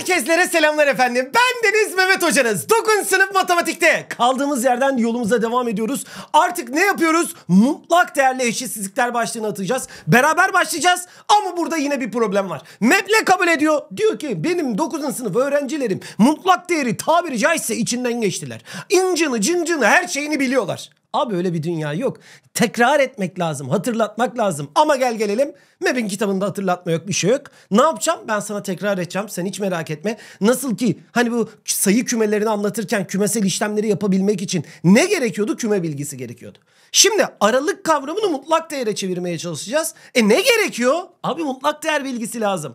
Herkeslere selamlar efendim. Ben Deniz Mehmet Hocanız. 9. sınıf matematikte kaldığımız yerden yolumuza devam ediyoruz. Artık ne yapıyoruz? Mutlak değerli eşitsizlikler başlığını atacağız. Beraber başlayacağız ama burada yine bir problem var. MEP'le kabul ediyor. Diyor ki benim 9. sınıf öğrencilerim mutlak değeri tabiri caizse içinden geçtiler. İncini, cincini her şeyini biliyorlar. Abi öyle bir dünya yok. Tekrar etmek lazım, hatırlatmak lazım. Ama gel gelelim Meb'in kitabında hatırlatma yok, bir şey yok. Ne yapacağım? Ben sana tekrar edeceğim. Sen hiç merak etme. Nasıl ki hani bu sayı kümelerini anlatırken kümesel işlemleri yapabilmek için ne gerekiyordu? Küme bilgisi gerekiyordu. Şimdi aralık kavramını mutlak değere çevirmeye çalışacağız. E ne gerekiyor? Abi mutlak değer bilgisi lazım.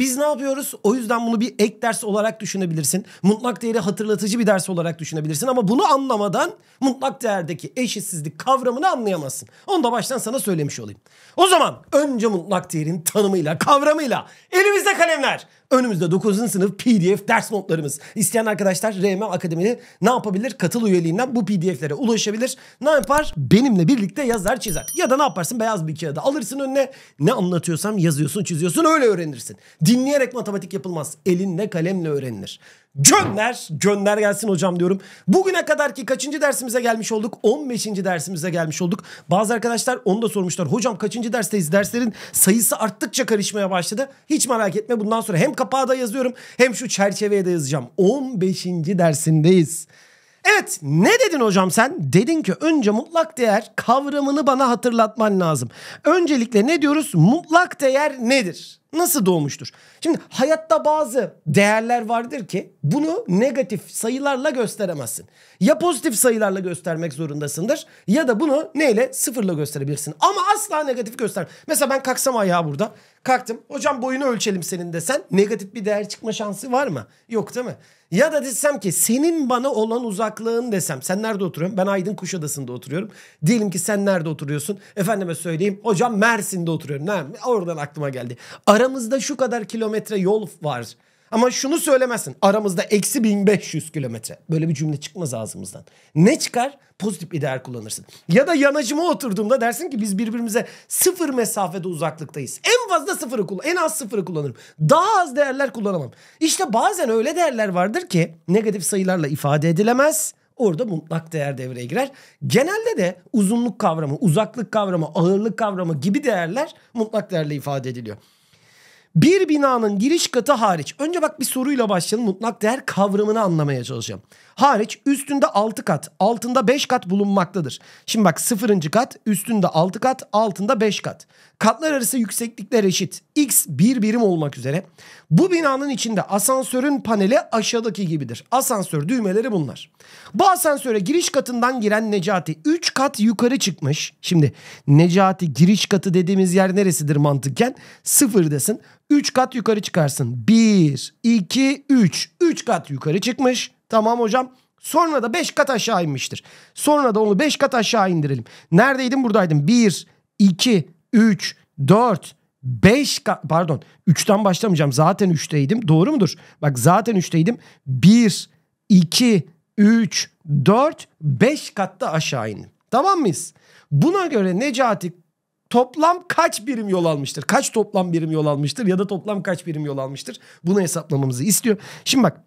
Biz ne yapıyoruz? O yüzden bunu bir ek ders olarak düşünebilirsin. Mutlak değeri hatırlatıcı bir ders olarak düşünebilirsin ama bunu anlamadan mutlak değerdeki eşitsizlik kavramını anlayamazsın. Onu da baştan sana söylemiş olayım. O zaman önce mutlak değerin tanımıyla, kavramıyla elimizde kalemler. Önümüzde 9. sınıf PDF ders notlarımız. İsteyen arkadaşlar RM Akademi'de ne yapabilir? Katıl üyeliğinden bu PDF'lere ulaşabilir. Ne yapar? Benimle birlikte yazar çizer. Ya da ne yaparsın? Beyaz bir kağıda alırsın önüne. Ne anlatıyorsam yazıyorsun, çiziyorsun öyle öğrenirsin. Dinleyerek matematik yapılmaz. Elinle kalemle öğrenilir. Gönder, gönder gelsin hocam diyorum. Bugüne kadar ki kaçıncı dersimize gelmiş olduk? 15. dersimize gelmiş olduk. Bazı arkadaşlar onu da sormuşlar. Hocam kaçıncı dersteyiz? Derslerin sayısı arttıkça karışmaya başladı. Hiç merak etme bundan sonra hem kapağa da yazıyorum hem şu çerçeveye de yazacağım. 15. dersindeyiz. Evet ne dedin hocam sen? Dedin ki önce mutlak değer kavramını bana hatırlatman lazım. Öncelikle ne diyoruz? Mutlak değer nedir? Nasıl doğmuştur? Şimdi hayatta bazı değerler vardır ki bunu negatif sayılarla gösteremezsin. Ya pozitif sayılarla göstermek zorundasındır ya da bunu neyle? Sıfırla gösterebilirsin. Ama asla negatif göster. Mesela ben kalksam ayağa burada. Kalktım. Hocam boyunu ölçelim senin desen. Negatif bir değer çıkma şansı var mı? Yok değil mi? Ya da desem ki senin bana olan uzaklığın desem. Sen nerede oturuyorsun? Ben Aydın Kuşadası'nda oturuyorum. Diyelim ki sen nerede oturuyorsun? Efendime söyleyeyim. Hocam Mersin'de oturuyorum. Ne? Oradan aklıma geldi. Aramızda şu kadar kilometre yol var ama şunu söylemezsin. Aramızda eksi 1500 kilometre. Böyle bir cümle çıkmaz ağzımızdan. Ne çıkar? Pozitif bir değer kullanırsın. Ya da yanacıma oturduğumda dersin ki biz birbirimize sıfır mesafede uzaklıktayız. En fazla sıfırı kullan. En az sıfırı kullanırım. Daha az değerler kullanamam. İşte bazen öyle değerler vardır ki negatif sayılarla ifade edilemez. Orada mutlak değer devreye girer. Genelde de uzunluk kavramı, uzaklık kavramı, ağırlık kavramı gibi değerler mutlak değerle ifade ediliyor. Bir binanın giriş katı hariç. Önce bak bir soruyla başlayalım. Mutlak değer kavramını anlamaya çalışacağım hariç üstünde 6 kat, altında 5 kat bulunmaktadır. Şimdi bak 0. kat, üstünde 6 kat, altında 5 kat. Katlar arası yükseklikler eşit. X bir birim olmak üzere. Bu binanın içinde asansörün paneli aşağıdaki gibidir. Asansör düğmeleri bunlar. Bu asansöre giriş katından giren Necati 3 kat yukarı çıkmış. Şimdi Necati giriş katı dediğimiz yer neresidir mantıken? 0 desin. 3 kat yukarı çıkarsın. 1, 2, 3. 3 kat yukarı çıkmış. Tamam hocam. Sonra da 5 kat aşağı inmiştir. Sonra da onu 5 kat aşağı indirelim. Neredeydim buradaydım. 1, 2, 3, 4, 5 kat pardon 3'ten başlamayacağım. Zaten 3'teydim. Doğru mudur? Bak zaten 3'teydim. 1, 2, 3, 4, 5 katta aşağı indim. Tamam mıyız? Buna göre Necati toplam kaç birim yol almıştır? Kaç toplam birim yol almıştır ya da toplam kaç birim yol almıştır? Bunu hesaplamamızı istiyor. Şimdi bak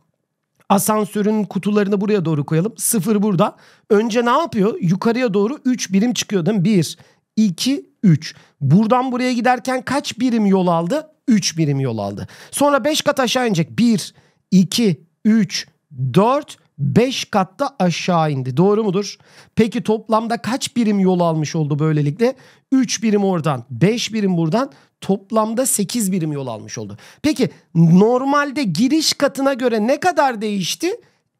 Asansörün kutularını buraya doğru koyalım. Sıfır burada. Önce ne yapıyor? Yukarıya doğru 3 birim çıkıyor değil mi? 1, 2, 3. Buradan buraya giderken kaç birim yol aldı? 3 birim yol aldı. Sonra 5 kat aşağı inecek. 1, 2, 3, 4, 5 katta aşağı indi. Doğru mudur? Peki toplamda kaç birim yol almış oldu böylelikle? 3 birim oradan, 5 birim buradan, toplamda 8 birim yol almış oldu. Peki normalde giriş katına göre ne kadar değişti?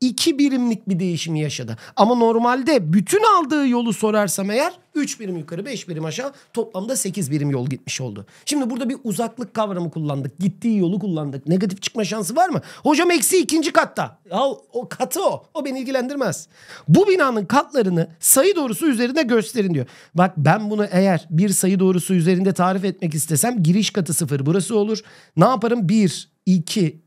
2 birimlik bir değişimi yaşadı. Ama normalde bütün aldığı yolu sorarsam eğer 3 birim yukarı 5 birim aşağı toplamda 8 birim yol gitmiş oldu. Şimdi burada bir uzaklık kavramı kullandık. Gittiği yolu kullandık. Negatif çıkma şansı var mı? Hocam eksi ikinci katta. Ya o katı o. O beni ilgilendirmez. Bu binanın katlarını sayı doğrusu üzerinde gösterin diyor. Bak ben bunu eğer bir sayı doğrusu üzerinde tarif etmek istesem giriş katı sıfır burası olur. Ne yaparım? 1, 2,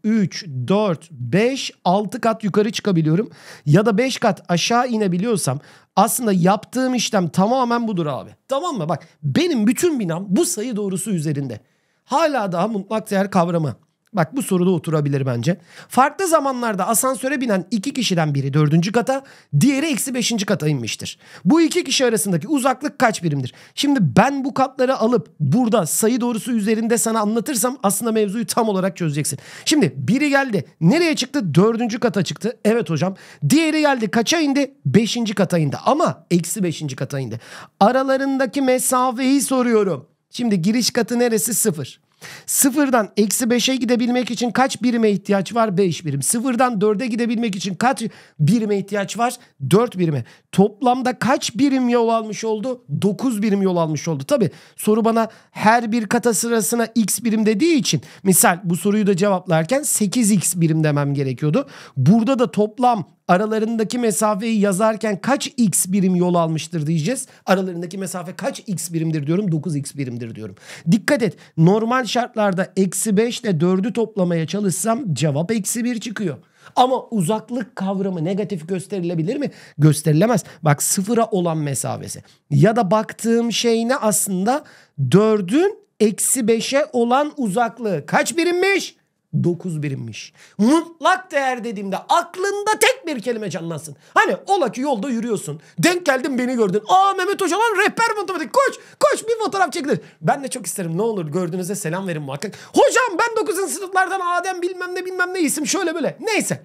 3, 4, 5, 6 kat yukarı çıkabiliyorum. Ya da 5 kat aşağı inebiliyorsam aslında yaptığım işlem tamamen budur abi. Tamam mı? Bak benim bütün binam bu sayı doğrusu üzerinde. Hala daha mutlak değer kavramı Bak bu soruda oturabilir bence. Farklı zamanlarda asansöre binen iki kişiden biri dördüncü kata, diğeri eksi beşinci kata inmiştir. Bu iki kişi arasındaki uzaklık kaç birimdir? Şimdi ben bu katları alıp burada sayı doğrusu üzerinde sana anlatırsam aslında mevzuyu tam olarak çözeceksin. Şimdi biri geldi. Nereye çıktı? Dördüncü kata çıktı. Evet hocam. Diğeri geldi. Kaça indi? Beşinci kata indi. Ama eksi beşinci kata indi. Aralarındaki mesafeyi soruyorum. Şimdi giriş katı neresi? Sıfır. Sıfırdan eksi beşe gidebilmek için kaç birime ihtiyaç var? beş birim. Sıfırdan dörde gidebilmek için kaç birime ihtiyaç var? dört birime. Toplamda kaç birim yol almış oldu? Dokuz birim yol almış oldu. Tabi soru bana her bir kata sırasına x birim dediği için misal bu soruyu da cevaplarken 8x birim demem gerekiyordu. Burada da toplam aralarındaki mesafeyi yazarken kaç x birim yol almıştır diyeceğiz. Aralarındaki mesafe kaç x birimdir diyorum? 9 x birimdir diyorum. Dikkat et normal şartlarda eksi 5 ile 4'ü toplamaya çalışsam cevap eksi 1 çıkıyor. Ama uzaklık kavramı negatif gösterilebilir mi? Gösterilemez. Bak sıfıra olan mesafesi. Ya da baktığım şey ne aslında? 4'ün eksi 5'e olan uzaklığı. Kaç birimmiş? 9 birimmiş. Mutlak değer dediğimde aklında tek bir kelime canlansın. Hani ola ki yolda yürüyorsun. Denk geldin beni gördün. Aa Mehmet Hoca lan rehber matematik koş koş bir fotoğraf çekilir. Ben de çok isterim ne olur gördüğünüzde selam verin muhakkak. Hocam ben 9. sınıflardan Adem bilmem ne bilmem ne isim şöyle böyle. Neyse.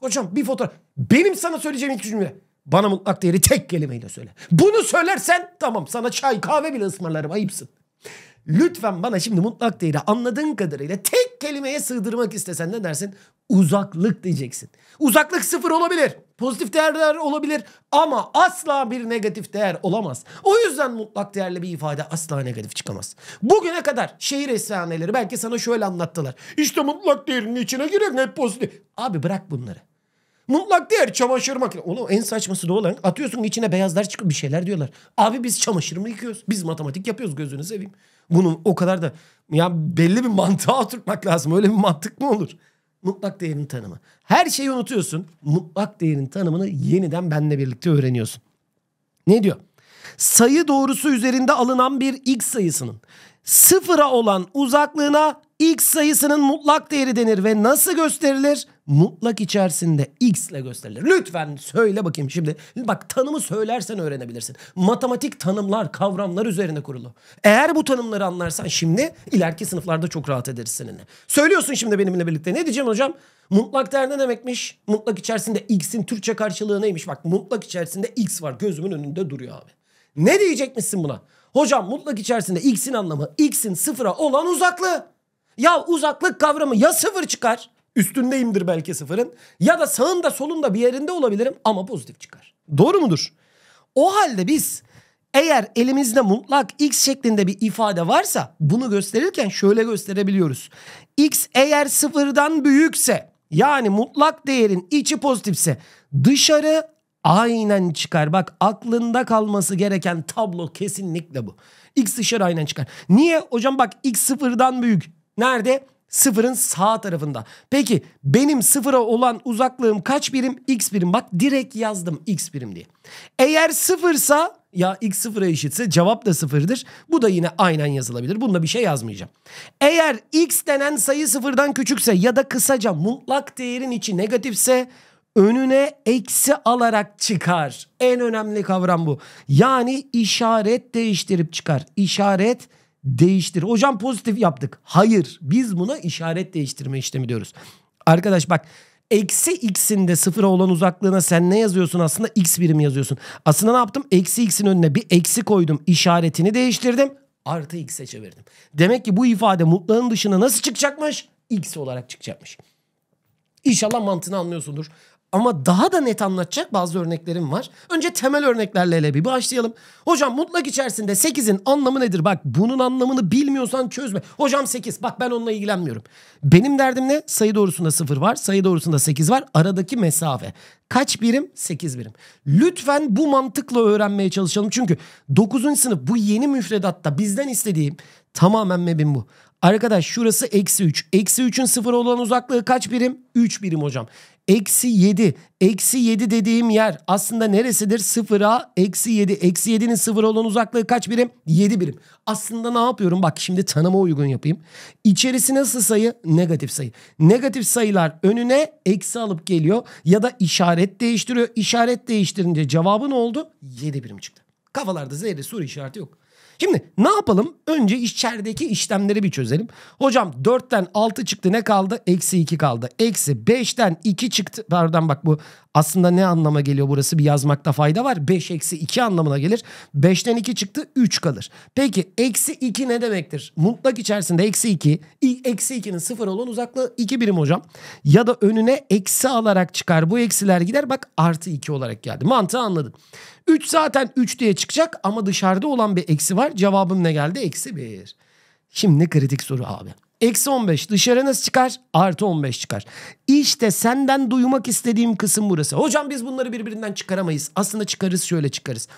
Hocam bir fotoğraf. Benim sana söyleyeceğim ilk cümle. Bana mutlak değeri tek kelimeyle söyle. Bunu söylersen tamam sana çay kahve bile ısmarlarım ayıpsın. Lütfen bana şimdi mutlak değeri anladığın kadarıyla tek kelimeye sığdırmak istesen ne dersin? Uzaklık diyeceksin. Uzaklık sıfır olabilir. Pozitif değerler olabilir ama asla bir negatif değer olamaz. O yüzden mutlak değerli bir ifade asla negatif çıkamaz. Bugüne kadar şehir efsaneleri belki sana şöyle anlattılar. İşte mutlak değerinin içine girer hep pozitif. Abi bırak bunları. Mutlak değer çamaşır makinesi. Onu en saçması da olan atıyorsun içine beyazlar çıkıyor bir şeyler diyorlar. Abi biz çamaşır mı yıkıyoruz? Biz matematik yapıyoruz gözünü seveyim. Bunun o kadar da ya belli bir mantığa oturtmak lazım. Öyle bir mantık mı olur? Mutlak değerin tanımı. Her şeyi unutuyorsun. Mutlak değerin tanımını yeniden benle birlikte öğreniyorsun. Ne diyor? Sayı doğrusu üzerinde alınan bir x sayısının sıfıra olan uzaklığına x sayısının mutlak değeri denir ve nasıl gösterilir? mutlak içerisinde x ile gösterilir. Lütfen söyle bakayım şimdi. Bak tanımı söylersen öğrenebilirsin. Matematik tanımlar, kavramlar üzerine kurulu. Eğer bu tanımları anlarsan şimdi ileriki sınıflarda çok rahat ederiz seninle. Söylüyorsun şimdi benimle birlikte. Ne diyeceğim hocam? Mutlak değer ne demekmiş? Mutlak içerisinde x'in Türkçe karşılığı neymiş? Bak mutlak içerisinde x var. Gözümün önünde duruyor abi. Ne diyecekmişsin buna? Hocam mutlak içerisinde x'in anlamı x'in sıfıra olan uzaklığı. Ya uzaklık kavramı ya sıfır çıkar Üstündeyimdir belki sıfırın. Ya da sağında solunda bir yerinde olabilirim ama pozitif çıkar. Doğru mudur? O halde biz eğer elimizde mutlak x şeklinde bir ifade varsa bunu gösterirken şöyle gösterebiliyoruz. x eğer sıfırdan büyükse yani mutlak değerin içi pozitifse dışarı aynen çıkar. Bak aklında kalması gereken tablo kesinlikle bu. X dışarı aynen çıkar. Niye? Hocam bak X sıfırdan büyük. Nerede? Sıfırın sağ tarafında. Peki benim sıfıra olan uzaklığım kaç birim? X birim. Bak direkt yazdım X birim diye. Eğer sıfırsa ya x sıfıra eşitse cevap da sıfırdır. Bu da yine aynen yazılabilir. Bunda bir şey yazmayacağım. Eğer x denen sayı sıfırdan küçükse ya da kısaca mutlak değerin içi negatifse önüne eksi alarak çıkar. En önemli kavram bu. Yani işaret değiştirip çıkar. İşaret değiştirip değiştir. Hocam pozitif yaptık. Hayır biz buna işaret değiştirme işlemi diyoruz. Arkadaş bak eksi x'in de sıfıra olan uzaklığına sen ne yazıyorsun aslında x birimi yazıyorsun. Aslında ne yaptım? Eksi x'in önüne bir eksi koydum işaretini değiştirdim artı x'e çevirdim. Demek ki bu ifade mutlağın dışına nasıl çıkacakmış? x olarak çıkacakmış. İnşallah mantığını anlıyorsundur. Ama daha da net anlatacak bazı örneklerim var. Önce temel örneklerle hele bir başlayalım. Hocam mutlak içerisinde 8'in anlamı nedir? Bak bunun anlamını bilmiyorsan çözme. Hocam 8 bak ben onunla ilgilenmiyorum. Benim derdim ne? Sayı doğrusunda 0 var. Sayı doğrusunda 8 var. Aradaki mesafe. Kaç birim? 8 birim. Lütfen bu mantıkla öğrenmeye çalışalım. Çünkü 9. sınıf bu yeni müfredatta bizden istediğim tamamen mebim bu. Arkadaş şurası eksi 3. Eksi 3'ün sıfır olan uzaklığı kaç birim? 3 birim hocam eksi 7. Eksi 7 dediğim yer aslında neresidir? 0'a eksi 7. Eksi 7'nin 0 olan uzaklığı kaç birim? 7 birim. Aslında ne yapıyorum? Bak şimdi tanıma uygun yapayım. İçerisi nasıl sayı? Negatif sayı. Negatif sayılar önüne eksi alıp geliyor ya da işaret değiştiriyor. İşaret değiştirince cevabı ne oldu? 7 birim çıktı. Kafalarda zerre soru işareti yok. Şimdi ne yapalım? Önce içerideki işlemleri bir çözelim. Hocam 4'ten 6 çıktı ne kaldı? Eksi 2 kaldı. Eksi 5'ten 2 çıktı. Pardon bak bu aslında ne anlama geliyor burası? Bir yazmakta fayda var. 5 eksi 2 anlamına gelir. 5'ten 2 çıktı 3 kalır. Peki eksi 2 ne demektir? Mutlak içerisinde eksi 2. Eksi 2'nin 0 olan uzaklığı 2 birim hocam. Ya da önüne eksi alarak çıkar. Bu eksiler gider. Bak artı 2 olarak geldi. Mantığı anladın. 3 zaten 3 diye çıkacak ama dışarıda olan bir eksi var. Cevabım ne geldi? Eksi 1. Şimdi kritik soru abi. Eksi 15 dışarı nasıl çıkar? Artı 15 çıkar. İşte senden duymak istediğim kısım burası. Hocam biz bunları birbirinden çıkaramayız. Aslında çıkarız şöyle çıkarız.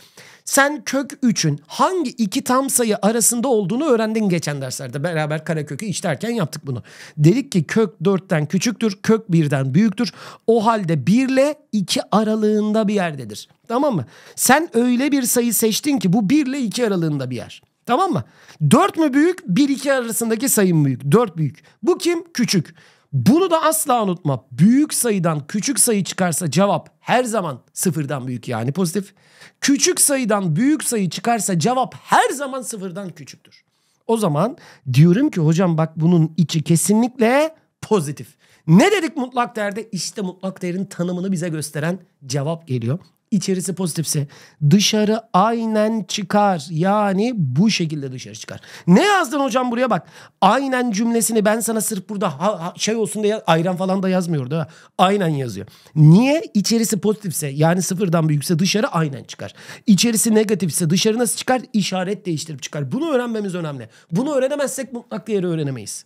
Sen kök 3'ün hangi iki tam sayı arasında olduğunu öğrendin geçen derslerde. Beraber karekökü işlerken yaptık bunu. Dedik ki kök 4'ten küçüktür, kök 1'den büyüktür. O halde 1 ile 2 aralığında bir yerdedir. Tamam mı? Sen öyle bir sayı seçtin ki bu 1 ile 2 aralığında bir yer. Tamam mı? 4 mü büyük? 1-2 arasındaki sayı mı büyük. 4 büyük. Bu kim? Küçük. Bunu da asla unutma. Büyük sayıdan küçük sayı çıkarsa cevap her zaman sıfırdan büyük yani pozitif. Küçük sayıdan büyük sayı çıkarsa cevap her zaman sıfırdan küçüktür. O zaman diyorum ki hocam bak bunun içi kesinlikle pozitif. Ne dedik mutlak değerde? İşte mutlak değerin tanımını bize gösteren cevap geliyor içerisi pozitifse dışarı aynen çıkar. Yani bu şekilde dışarı çıkar. Ne yazdın hocam buraya bak. Aynen cümlesini ben sana sırf burada ha, ha, şey olsun diye ayran falan da yazmıyor da Aynen yazıyor. Niye? İçerisi pozitifse yani sıfırdan büyükse dışarı aynen çıkar. İçerisi negatifse dışarı nasıl çıkar? İşaret değiştirip çıkar. Bunu öğrenmemiz önemli. Bunu öğrenemezsek mutlak değeri öğrenemeyiz.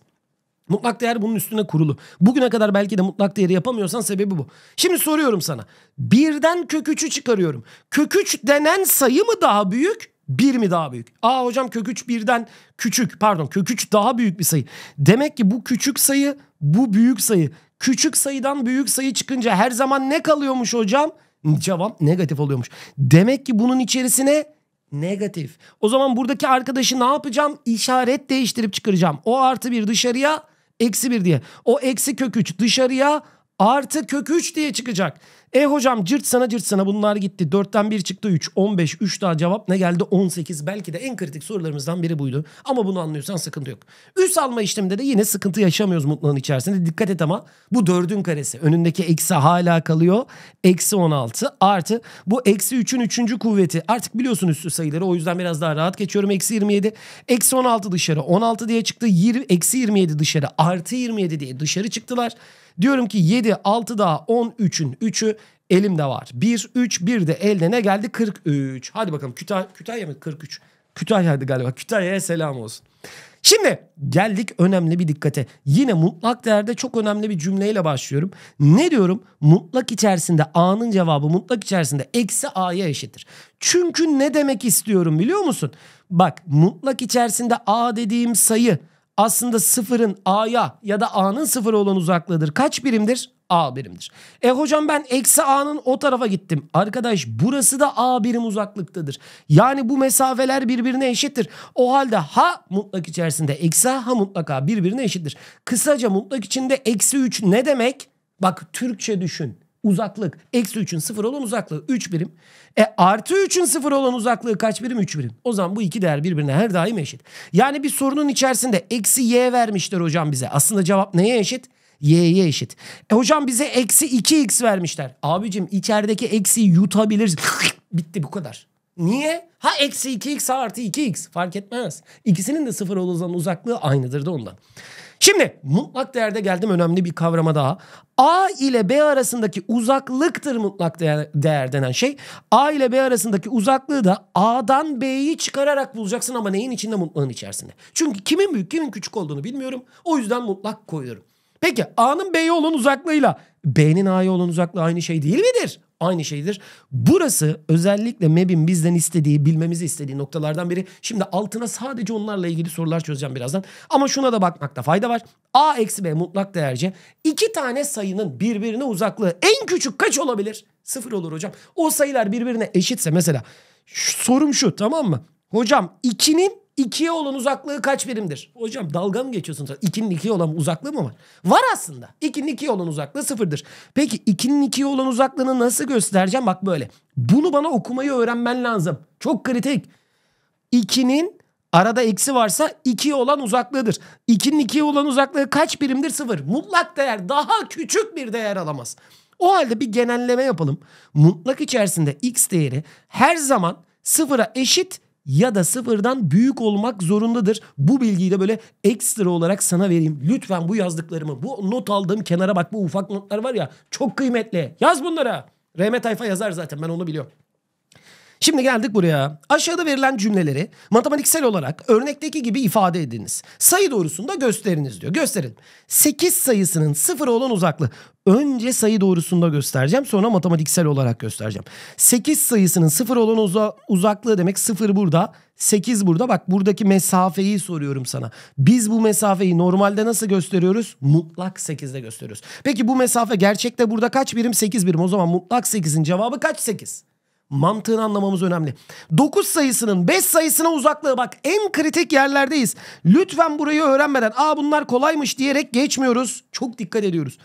Mutlak değer bunun üstüne kurulu. Bugüne kadar belki de mutlak değeri yapamıyorsan sebebi bu. Şimdi soruyorum sana. Birden köküçü çıkarıyorum. Köküç denen sayı mı daha büyük? bir mi daha büyük? Aa hocam köküç birden küçük. Pardon köküç daha büyük bir sayı. Demek ki bu küçük sayı bu büyük sayı. Küçük sayıdan büyük sayı çıkınca her zaman ne kalıyormuş hocam? Cevap negatif oluyormuş. Demek ki bunun içerisine negatif. O zaman buradaki arkadaşı ne yapacağım? İşaret değiştirip çıkaracağım. O artı bir dışarıya Eksi 1 diye. O eksi kök 3 dışarıya artı kök 3 diye çıkacak. E hocam cırt sana cırt sana bunlar gitti. 4'ten 1 çıktı 3. 15. 3 daha cevap ne geldi? 18. Belki de en kritik sorularımızdan biri buydu. Ama bunu anlıyorsan sıkıntı yok. Üst alma işleminde de yine sıkıntı yaşamıyoruz mutluluğun içerisinde. Dikkat et ama bu 4'ün karesi. Önündeki eksi hala kalıyor. Eksi 16 artı bu eksi 3'ün 3. kuvveti. Artık biliyorsun üstü sayıları. O yüzden biraz daha rahat geçiyorum. Eksi 27. Eksi 16 dışarı. 16 diye çıktı. 20, eksi 27 dışarı. Artı 27 diye dışarı çıktılar. Diyorum ki 7, 6 daha 13'ün 3'ü elimde var. 1, 3, 1 de elde ne geldi? 43. Hadi bakalım Kütah Kütahya mı? 43. Kütahya'ydı galiba. Kütahya'ya selam olsun. Şimdi geldik önemli bir dikkate. Yine mutlak değerde çok önemli bir cümleyle başlıyorum. Ne diyorum? Mutlak içerisinde A'nın cevabı mutlak içerisinde eksi A'ya eşittir. Çünkü ne demek istiyorum biliyor musun? Bak mutlak içerisinde A dediğim sayı aslında sıfırın a'ya ya da a'nın sıfır olan uzaklığıdır. Kaç birimdir? a birimdir. E hocam ben eksi a'nın o tarafa gittim. Arkadaş burası da a birim uzaklıktadır. Yani bu mesafeler birbirine eşittir. O halde ha mutlak içerisinde eksi ha, mutlaka birbirine eşittir. Kısaca mutlak içinde eksi 3 ne demek? Bak Türkçe düşün uzaklık. Eksi 3'ün 0 olan uzaklığı 3 birim. E artı 3'ün 0 olan uzaklığı kaç birim? 3 birim. O zaman bu iki değer birbirine her daim eşit. Yani bir sorunun içerisinde eksi y vermişler hocam bize. Aslında cevap neye eşit? y'ye eşit. E hocam bize eksi 2x vermişler. Abicim içerideki eksi yutabilir. Bitti bu kadar. Niye? Ha eksi 2x artı 2x fark etmez. İkisinin de sıfır olan uzaklığı aynıdır da ondan. Şimdi mutlak değerde geldim önemli bir kavrama daha. A ile B arasındaki uzaklıktır mutlak değer, değer denen şey. A ile B arasındaki uzaklığı da A'dan B'yi çıkararak bulacaksın ama neyin içinde mutlağın içerisinde. Çünkü kimin büyük kimin küçük olduğunu bilmiyorum. O yüzden mutlak koyuyorum. Peki A'nın B'ye olan uzaklığıyla B'nin A'ya olan uzaklığı aynı şey değil midir? aynı şeydir. Burası özellikle MEB'in bizden istediği, bilmemizi istediği noktalardan biri. Şimdi altına sadece onlarla ilgili sorular çözeceğim birazdan. Ama şuna da bakmakta fayda var. A eksi B mutlak değerce iki tane sayının birbirine uzaklığı en küçük kaç olabilir? Sıfır olur hocam. O sayılar birbirine eşitse mesela sorum şu tamam mı? Hocam 2'nin 2'ye olan uzaklığı kaç birimdir? Hocam dalga mı geçiyorsunuz? 2'nin 2'ye olan uzaklığı mı var? Var aslında. İki'nin ikiye olan uzaklığı sıfırdır. Peki iki'nin ikiye olan uzaklığını nasıl göstereceğim? Bak böyle. Bunu bana okumayı öğrenmen lazım. Çok kritik. İki'nin arada eksi varsa ikiye olan uzaklığıdır. İki'nin ikiye olan uzaklığı kaç birimdir? Sıfır. Mutlak değer daha küçük bir değer alamaz. O halde bir genelleme yapalım. Mutlak içerisinde x değeri her zaman sıfıra eşit ya da sıfırdan büyük olmak zorundadır. Bu bilgiyi de böyle ekstra olarak sana vereyim. Lütfen bu yazdıklarımı, bu not aldığım kenara bak bu ufak notlar var ya çok kıymetli. Yaz bunlara. Rehmet Tayfa yazar zaten ben onu biliyorum. Şimdi geldik buraya. Aşağıda verilen cümleleri matematiksel olarak örnekteki gibi ifade ediniz. Sayı doğrusunda gösteriniz diyor. Gösterin. 8 sayısının sıfıra olan uzaklığı. Önce sayı doğrusunda göstereceğim sonra matematiksel olarak göstereceğim. 8 sayısının sıfıra olan uza uzaklığı demek sıfır burada 8 burada. Bak buradaki mesafeyi soruyorum sana. Biz bu mesafeyi normalde nasıl gösteriyoruz? Mutlak 8'de gösteriyoruz. Peki bu mesafe gerçekte burada kaç birim? 8 birim. O zaman mutlak 8'in cevabı kaç 8? Mantığını anlamamız önemli. 9 sayısının 5 sayısına uzaklığı bak en kritik yerlerdeyiz. Lütfen burayı öğrenmeden aa bunlar kolaymış diyerek geçmiyoruz. Çok dikkat ediyoruz.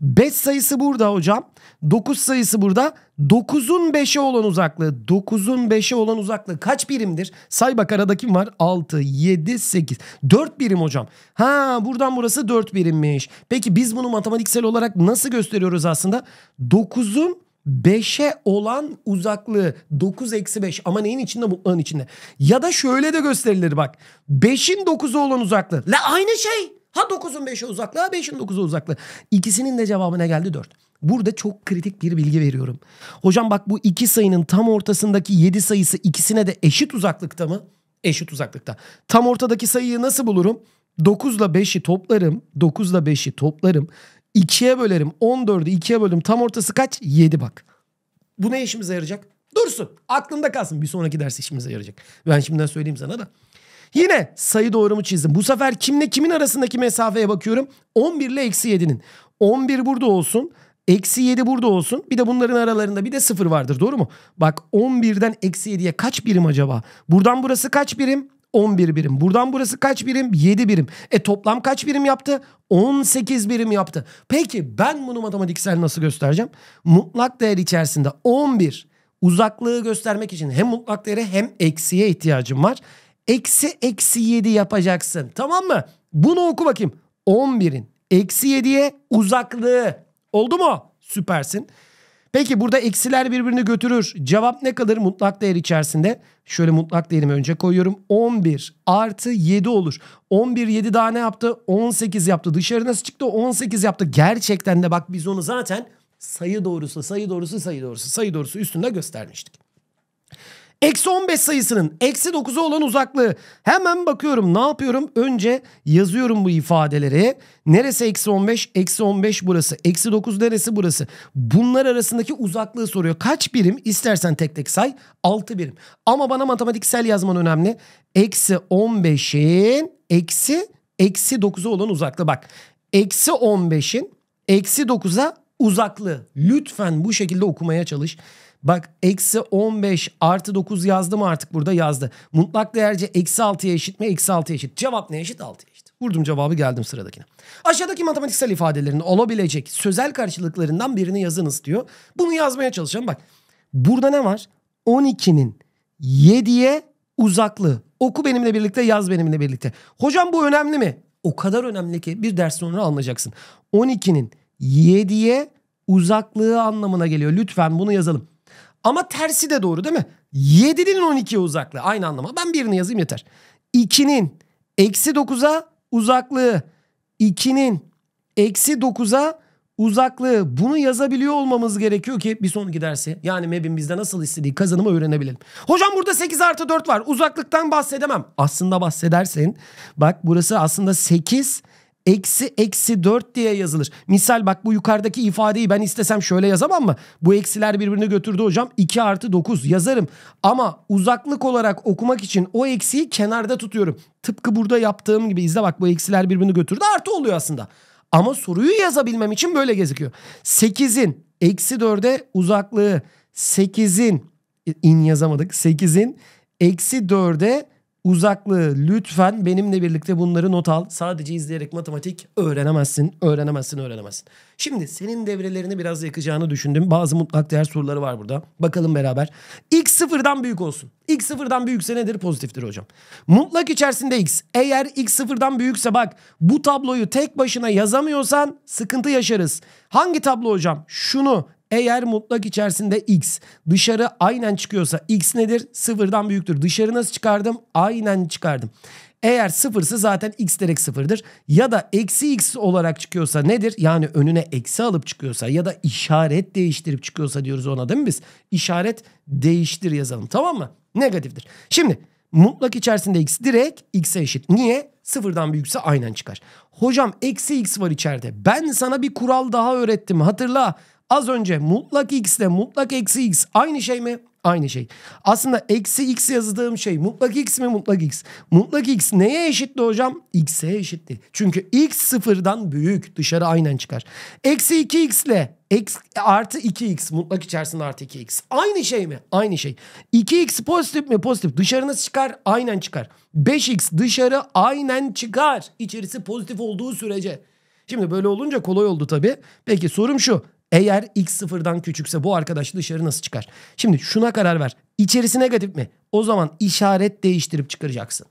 5 sayısı burada hocam. 9 sayısı burada. 9'un 5'e olan uzaklığı. 9'un 5'e olan uzaklığı kaç birimdir? Say bak arada kim var? 6, 7, 8. 4 birim hocam. Ha buradan burası 4 birimmiş. Peki biz bunu matematiksel olarak nasıl gösteriyoruz aslında? 9'un 5'e olan uzaklığı 9 eksi 5 ama neyin içinde mutluğun içinde. Ya da şöyle de gösterilir bak. 5'in 9'a olan uzaklığı. La aynı şey. Ha 9'un 5'e uzaklığı ha 5'in 9'a uzaklığı. İkisinin de cevabına geldi 4. Burada çok kritik bir bilgi veriyorum. Hocam bak bu iki sayının tam ortasındaki 7 sayısı ikisine de eşit uzaklıkta mı? Eşit uzaklıkta. Tam ortadaki sayıyı nasıl bulurum? 9 ile 5'i toplarım. 9 ile 5'i toplarım. 2'ye bölerim. 14'ü 2'ye böldüm. Tam ortası kaç? 7 bak. Bu ne işimize yarayacak? Dursun. Aklında kalsın. Bir sonraki ders işimize yarayacak. Ben şimdiden söyleyeyim sana da. Yine sayı doğru mu çizdim? Bu sefer kimle kimin arasındaki mesafeye bakıyorum? 11 ile eksi 7'nin. 11 burada olsun. Eksi 7 burada olsun. Bir de bunların aralarında bir de 0 vardır. Doğru mu? Bak 11'den eksi 7'ye kaç birim acaba? Buradan burası kaç birim? 11 birim. Buradan burası kaç birim? 7 birim. E toplam kaç birim yaptı? 18 birim yaptı. Peki ben bunu matematiksel nasıl göstereceğim? Mutlak değer içerisinde 11 uzaklığı göstermek için hem mutlak değere hem eksiye ihtiyacım var. Eksi eksi 7 yapacaksın. Tamam mı? Bunu oku bakayım. 11'in eksi 7'ye uzaklığı. Oldu mu? Süpersin. Peki burada eksiler birbirini götürür. Cevap ne kalır mutlak değer içerisinde? Şöyle mutlak değerimi önce koyuyorum. 11 artı 7 olur. 11 7 daha ne yaptı? 18 yaptı. Dışarı nasıl çıktı? 18 yaptı. Gerçekten de bak biz onu zaten sayı doğrusu, sayı doğrusu, sayı doğrusu, sayı doğrusu üstünde göstermiştik. Eksi 15 sayısının eksi 9'a olan uzaklığı. Hemen bakıyorum ne yapıyorum? Önce yazıyorum bu ifadeleri. Neresi eksi 15? Eksi 15 burası. Eksi 9 neresi burası? Bunlar arasındaki uzaklığı soruyor. Kaç birim? İstersen tek tek say. 6 birim. Ama bana matematiksel yazman önemli. Eksi 15'in eksi eksi 9'a olan uzaklığı. Bak eksi 15'in eksi 9'a uzaklığı. Lütfen bu şekilde okumaya çalış. Bak eksi 15 artı 9 yazdım artık burada yazdı. Mutlak değerce eksi 6'ya eşit mi? Eksi 6'ya eşit. Cevap ne eşit? 6'ya eşit. Vurdum cevabı geldim sıradakine. Aşağıdaki matematiksel ifadelerin olabilecek sözel karşılıklarından birini yazınız diyor. Bunu yazmaya çalışacağım. Bak burada ne var? 12'nin 7'ye uzaklığı. Oku benimle birlikte yaz benimle birlikte. Hocam bu önemli mi? O kadar önemli ki bir ders sonra anlayacaksın. 12'nin 7'ye uzaklığı anlamına geliyor. Lütfen bunu yazalım. Ama tersi de doğru değil mi? 7'nin 12'ye uzaklığı aynı anlama. Ben birini yazayım yeter. 2'nin eksi 9'a uzaklığı. 2'nin eksi 9'a uzaklığı. Bunu yazabiliyor olmamız gerekiyor ki bir sonraki dersi yani MEB'in bizde nasıl istediği kazanımı öğrenebilelim. Hocam burada 8 artı 4 var. Uzaklıktan bahsedemem. Aslında bahsedersin. Bak burası aslında 8 eksi eksi 4 diye yazılır. Misal bak bu yukarıdaki ifadeyi ben istesem şöyle yazamam mı? Bu eksiler birbirini götürdü hocam. 2 artı 9 yazarım. Ama uzaklık olarak okumak için o eksiyi kenarda tutuyorum. Tıpkı burada yaptığım gibi izle bak bu eksiler birbirini götürdü artı oluyor aslında. Ama soruyu yazabilmem için böyle gezikiyor. 8'in eksi 4'e uzaklığı 8'in in yazamadık 8'in eksi 4'e uzaklığı lütfen benimle birlikte bunları not al. Sadece izleyerek matematik öğrenemezsin, öğrenemezsin, öğrenemezsin. Şimdi senin devrelerini biraz yakacağını düşündüm. Bazı mutlak değer soruları var burada. Bakalım beraber. X sıfırdan büyük olsun. X sıfırdan büyükse nedir? Pozitiftir hocam. Mutlak içerisinde X. Eğer X sıfırdan büyükse bak bu tabloyu tek başına yazamıyorsan sıkıntı yaşarız. Hangi tablo hocam? Şunu eğer mutlak içerisinde x dışarı aynen çıkıyorsa x nedir? Sıfırdan büyüktür. Dışarı nasıl çıkardım? Aynen çıkardım. Eğer sıfırsa zaten x direkt sıfırdır. Ya da eksi x olarak çıkıyorsa nedir? Yani önüne eksi alıp çıkıyorsa ya da işaret değiştirip çıkıyorsa diyoruz ona değil mi biz? İşaret değiştir yazalım tamam mı? Negatiftir. Şimdi mutlak içerisinde x direkt x'e eşit. Niye? Sıfırdan büyükse aynen çıkar. Hocam eksi x var içeride. Ben sana bir kural daha öğrettim hatırla. Az önce mutlak x ile mutlak eksi x aynı şey mi? Aynı şey. Aslında eksi x yazdığım şey mutlak x mi mutlak x? Mutlak x neye eşitti hocam? X'e eşitti. Çünkü x sıfırdan büyük. Dışarı aynen çıkar. Eksi 2x ile artı 2x mutlak içerisinde artı 2x. Aynı şey mi? Aynı şey. 2x pozitif mi? Pozitif. Dışarı nasıl çıkar? Aynen çıkar. 5x dışarı aynen çıkar. İçerisi pozitif olduğu sürece. Şimdi böyle olunca kolay oldu tabii. Peki sorum şu. Eğer x sıfırdan küçükse bu arkadaş dışarı nasıl çıkar? Şimdi şuna karar ver. İçerisi negatif mi? O zaman işaret değiştirip çıkaracaksın.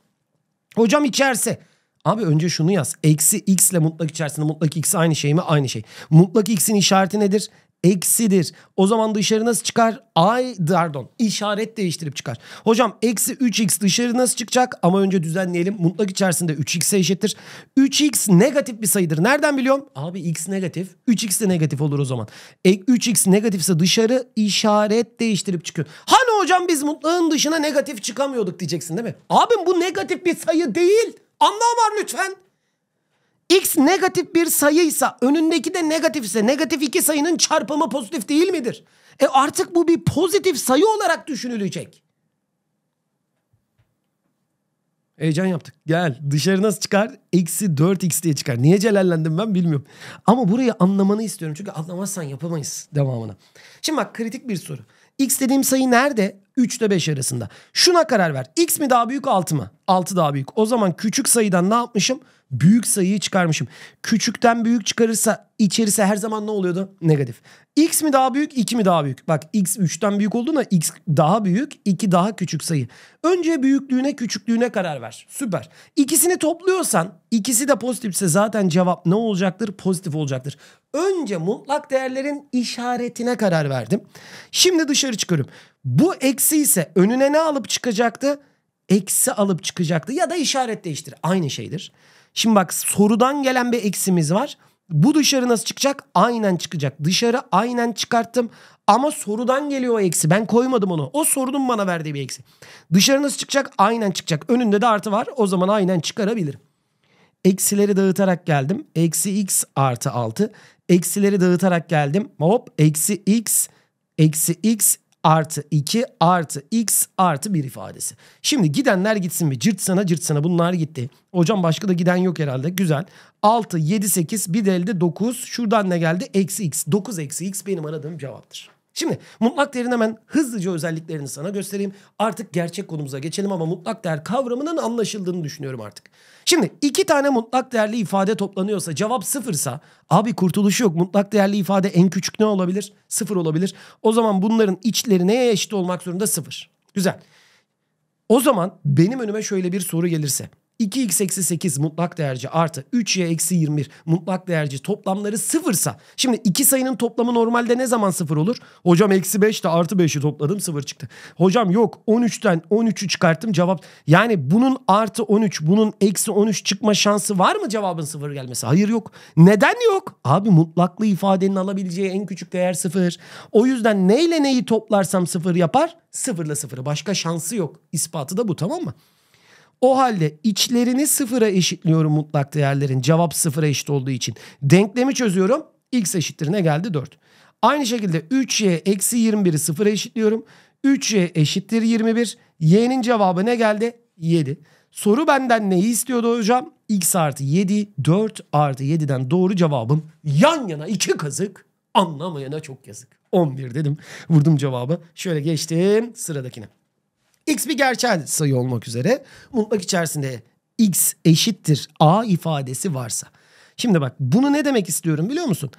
Hocam içerse. Abi önce şunu yaz. Eksi x ile mutlak içerisinde mutlak x aynı şey mi? Aynı şey. Mutlak x'in işareti nedir? eksidir. O zaman dışarı nasıl çıkar? Ay pardon işaret değiştirip çıkar. Hocam eksi 3x dışarı nasıl çıkacak? Ama önce düzenleyelim. Mutlak içerisinde 3x'e eşittir. 3x negatif bir sayıdır. Nereden biliyorum? Abi x negatif. 3x de negatif olur o zaman. E, 3x negatifse dışarı işaret değiştirip çıkıyor. Hani hocam biz mutlağın dışına negatif çıkamıyorduk diyeceksin değil mi? Abim bu negatif bir sayı değil. Anlam var lütfen x negatif bir sayıysa önündeki de negatifse negatif iki sayının çarpımı pozitif değil midir? E artık bu bir pozitif sayı olarak düşünülecek. Heyecan yaptık. Gel dışarı nasıl çıkar? Eksi 4x diye çıkar. Niye celallendim ben bilmiyorum. Ama burayı anlamanı istiyorum. Çünkü anlamazsan yapamayız devamını. Şimdi bak kritik bir soru. x dediğim sayı nerede? 3 ile 5 arasında. Şuna karar ver. X mi daha büyük 6 mı? 6 daha büyük. O zaman küçük sayıdan ne yapmışım? Büyük sayıyı çıkarmışım. Küçükten büyük çıkarırsa içerisi her zaman ne oluyordu? Negatif. X mi daha büyük 2 mi daha büyük? Bak X 3'ten büyük olduğuna X daha büyük 2 daha küçük sayı. Önce büyüklüğüne küçüklüğüne karar ver. Süper. İkisini topluyorsan ikisi de pozitifse zaten cevap ne olacaktır? Pozitif olacaktır. Önce mutlak değerlerin işaretine karar verdim. Şimdi dışarı çıkıyorum. Bu eksi ise önüne ne alıp çıkacaktı? Eksi alıp çıkacaktı ya da işaret değiştir. Aynı şeydir. Şimdi bak sorudan gelen bir eksimiz var. Bu dışarı nasıl çıkacak? Aynen çıkacak. Dışarı aynen çıkarttım. Ama sorudan geliyor o eksi. Ben koymadım onu. O sorunun bana verdiği bir eksi. Dışarı nasıl çıkacak? Aynen çıkacak. Önünde de artı var. O zaman aynen çıkarabilirim. Eksileri dağıtarak geldim. Eksi x artı 6. Eksileri dağıtarak geldim. Hop eksi x eksi x artı 2 artı x artı 1 ifadesi. Şimdi gidenler gitsin mi? Cırt sana cırt sana bunlar gitti. Hocam başka da giden yok herhalde. Güzel. 6, 7, 8 bir de elde 9. Şuradan ne geldi? Eksi x. 9 eksi x benim aradığım cevaptır. Şimdi mutlak değerin hemen hızlıca özelliklerini sana göstereyim. Artık gerçek konumuza geçelim ama mutlak değer kavramının anlaşıldığını düşünüyorum artık. Şimdi iki tane mutlak değerli ifade toplanıyorsa cevap sıfırsa abi kurtuluşu yok. Mutlak değerli ifade en küçük ne olabilir? Sıfır olabilir. O zaman bunların içleri neye eşit olmak zorunda? Sıfır. Güzel. O zaman benim önüme şöyle bir soru gelirse. 2x eksi 8 mutlak değerci artı 3y eksi 21 mutlak değerci toplamları sıfırsa. Şimdi iki sayının toplamı normalde ne zaman sıfır olur? Hocam eksi 5 de artı 5'i topladım sıfır çıktı. Hocam yok 13'ten 13'ü çıkarttım cevap. Yani bunun artı 13 bunun eksi 13 çıkma şansı var mı cevabın sıfır gelmesi? Hayır yok. Neden yok? Abi mutlaklı ifadenin alabileceği en küçük değer sıfır. O yüzden neyle neyi toplarsam sıfır yapar? Sıfırla sıfırı. Başka şansı yok. İspatı da bu tamam mı? O halde içlerini sıfıra eşitliyorum mutlak değerlerin. Cevap sıfıra eşit olduğu için. Denklemi çözüyorum. X eşittir ne geldi? 4. Aynı şekilde 3y eksi 21'i sıfıra eşitliyorum. 3y eşittir 21. Y'nin cevabı ne geldi? 7. Soru benden neyi istiyordu hocam? X artı 7, 4 artı 7'den doğru cevabım yan yana iki kazık anlamayana çok yazık. 11 dedim. Vurdum cevabı. Şöyle geçtim sıradakine. X bir gerçel sayı olmak üzere mutlak içerisinde X eşittir A ifadesi varsa. Şimdi bak bunu ne demek istiyorum biliyor musun?